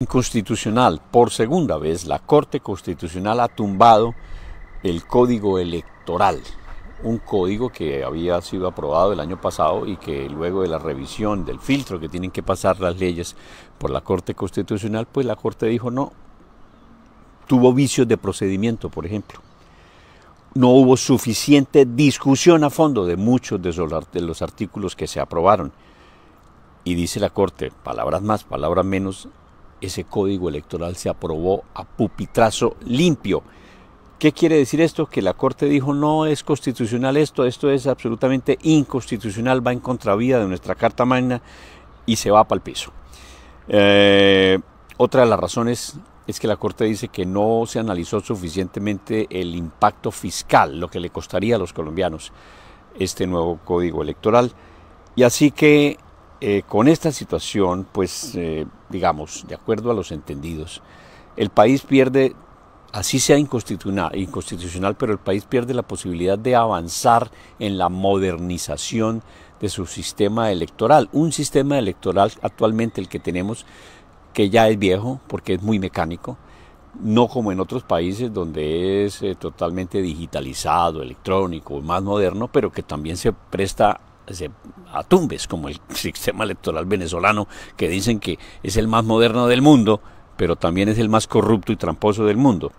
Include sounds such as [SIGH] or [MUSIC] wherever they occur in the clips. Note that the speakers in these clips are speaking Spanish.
Inconstitucional. Por segunda vez, la Corte Constitucional ha tumbado el código electoral, un código que había sido aprobado el año pasado y que luego de la revisión del filtro que tienen que pasar las leyes por la Corte Constitucional, pues la Corte dijo no, tuvo vicios de procedimiento, por ejemplo. No hubo suficiente discusión a fondo de muchos de los artículos que se aprobaron. Y dice la Corte, palabras más, palabras menos, ese código electoral se aprobó a pupitrazo limpio. ¿Qué quiere decir esto? Que la Corte dijo no es constitucional esto, esto es absolutamente inconstitucional, va en contravía de nuestra Carta Magna y se va para el piso. Eh, otra de las razones es que la Corte dice que no se analizó suficientemente el impacto fiscal, lo que le costaría a los colombianos este nuevo código electoral. Y así que eh, con esta situación, pues eh, digamos, de acuerdo a los entendidos, el país pierde, así sea inconstitucional, pero el país pierde la posibilidad de avanzar en la modernización de su sistema electoral. Un sistema electoral actualmente el que tenemos, que ya es viejo, porque es muy mecánico, no como en otros países donde es eh, totalmente digitalizado, electrónico, más moderno, pero que también se presta a tumbes, como el [LAUGHS] sistema electoral venezolano, que dicen que es el más moderno del mundo, pero también es el más corrupto y tramposo del mundo.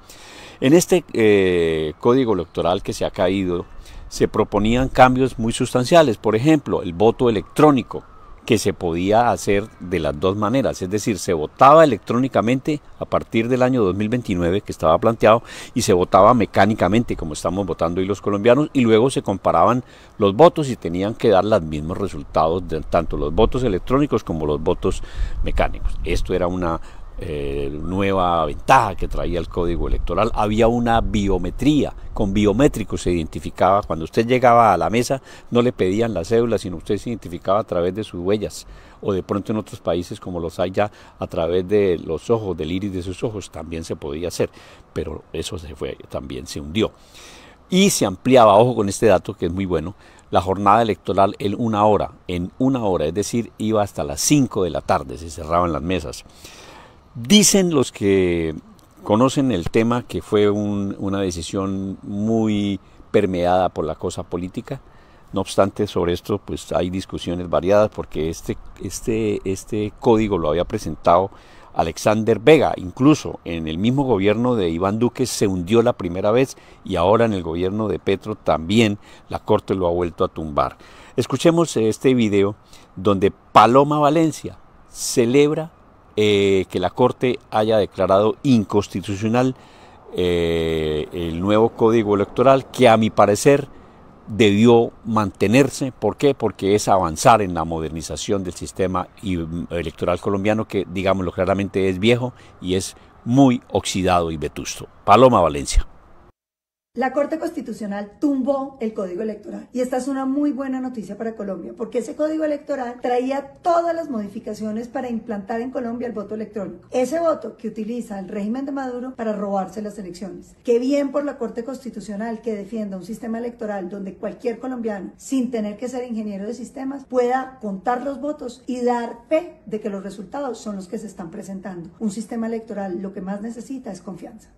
En este eh, código electoral que se ha caído, se proponían cambios muy sustanciales, por ejemplo, el voto electrónico, que se podía hacer de las dos maneras, es decir, se votaba electrónicamente a partir del año 2029 que estaba planteado y se votaba mecánicamente como estamos votando hoy los colombianos y luego se comparaban los votos y tenían que dar los mismos resultados tanto los votos electrónicos como los votos mecánicos. Esto era una eh, nueva ventaja que traía el código electoral. Había una biometría, con biométrico se identificaba. Cuando usted llegaba a la mesa no le pedían la cédula, sino usted se identificaba a través de sus huellas. O de pronto en otros países como los hay ya, a través de los ojos, del iris de sus ojos, también se podía hacer. Pero eso se fue, también se hundió. Y se ampliaba, ojo con este dato que es muy bueno, la jornada electoral en una hora, en una hora, es decir, iba hasta las 5 de la tarde, se cerraban las mesas. Dicen los que conocen el tema que fue una decisión muy permeada por la cosa política. No obstante, sobre esto pues hay discusiones variadas porque este, este, este código lo había presentado Alexander Vega, incluso en el mismo gobierno de Iván Duque se hundió la primera vez y ahora en el gobierno de Petro también la Corte lo ha vuelto a tumbar. Escuchemos este video donde Paloma Valencia celebra eh, que la Corte haya declarado inconstitucional eh, el nuevo código electoral que a mi parecer debió mantenerse. ¿Por qué? Porque es avanzar en la modernización del sistema mm, electoral colombiano que, digámoslo claramente, es viejo y es muy oxidado y vetusto. Paloma Valencia. La Corte Constitucional tumbó el Código Electoral y esta es una muy buena noticia para Colombia porque ese Código Electoral traía todas las modificaciones para implantar en Colombia el voto electrónico. Ese voto que utiliza el régimen de Maduro para robarse las elecciones. Qué bien por la Corte Constitucional que defienda un sistema electoral donde cualquier colombiano, sin tener que ser ingeniero de sistemas, pueda contar los votos y dar fe de que los resultados son los que se están presentando. Un sistema electoral lo que más necesita es confianza.